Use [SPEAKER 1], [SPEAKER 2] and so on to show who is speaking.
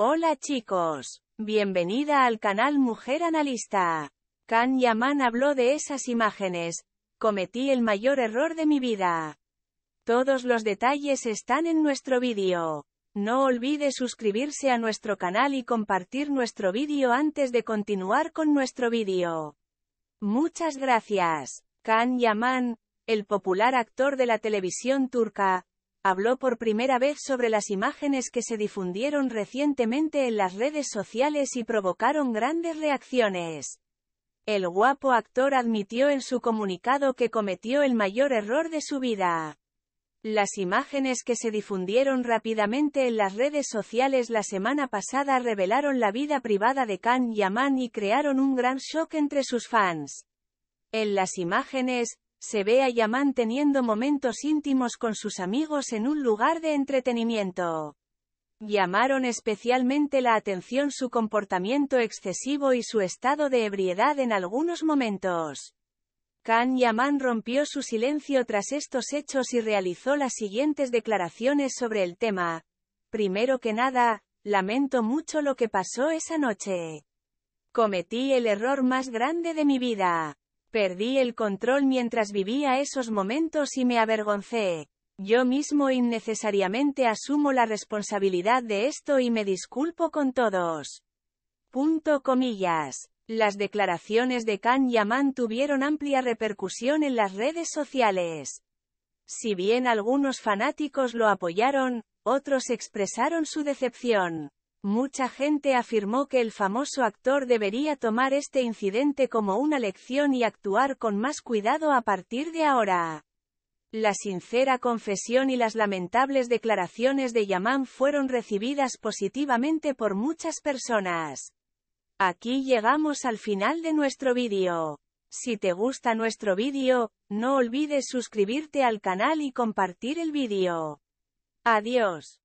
[SPEAKER 1] Hola chicos, bienvenida al canal Mujer Analista. Kan Yaman habló de esas imágenes. Cometí el mayor error de mi vida. Todos los detalles están en nuestro vídeo. No olvide suscribirse a nuestro canal y compartir nuestro vídeo antes de continuar con nuestro vídeo. Muchas gracias. Kan Yaman, el popular actor de la televisión turca, habló por primera vez sobre las imágenes que se difundieron recientemente en las redes sociales y provocaron grandes reacciones. El guapo actor admitió en su comunicado que cometió el mayor error de su vida. Las imágenes que se difundieron rápidamente en las redes sociales la semana pasada revelaron la vida privada de Khan Yaman y crearon un gran shock entre sus fans. En las imágenes, se ve a Yaman teniendo momentos íntimos con sus amigos en un lugar de entretenimiento. Llamaron especialmente la atención su comportamiento excesivo y su estado de ebriedad en algunos momentos. Kan Yaman rompió su silencio tras estos hechos y realizó las siguientes declaraciones sobre el tema. Primero que nada, lamento mucho lo que pasó esa noche. Cometí el error más grande de mi vida. Perdí el control mientras vivía esos momentos y me avergoncé. Yo mismo innecesariamente asumo la responsabilidad de esto y me disculpo con todos. Punto comillas. Las declaraciones de Khan Yaman tuvieron amplia repercusión en las redes sociales. Si bien algunos fanáticos lo apoyaron, otros expresaron su decepción. Mucha gente afirmó que el famoso actor debería tomar este incidente como una lección y actuar con más cuidado a partir de ahora. La sincera confesión y las lamentables declaraciones de Yaman fueron recibidas positivamente por muchas personas. Aquí llegamos al final de nuestro vídeo. Si te gusta nuestro vídeo, no olvides suscribirte al canal y compartir el vídeo. Adiós.